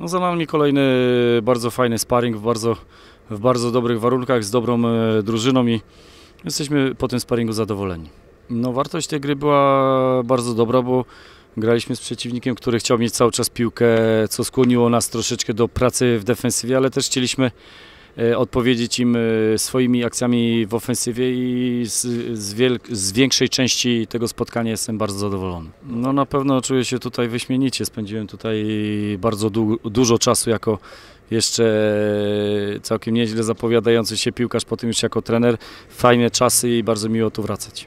No za nami kolejny bardzo fajny sparring w bardzo, w bardzo dobrych warunkach, z dobrą e, drużyną i jesteśmy po tym sparingu zadowoleni. No wartość tej gry była bardzo dobra, bo graliśmy z przeciwnikiem, który chciał mieć cały czas piłkę, co skłoniło nas troszeczkę do pracy w defensywie, ale też chcieliśmy E, odpowiedzieć im e, swoimi akcjami w ofensywie i z, z, z, większej części tego spotkania jestem bardzo zadowolony. No na pewno czuję się tutaj wyśmienicie, spędziłem tutaj bardzo du dużo czasu jako jeszcze całkiem nieźle zapowiadający się piłkarz, po tym już jako trener. Fajne czasy i bardzo miło tu wracać.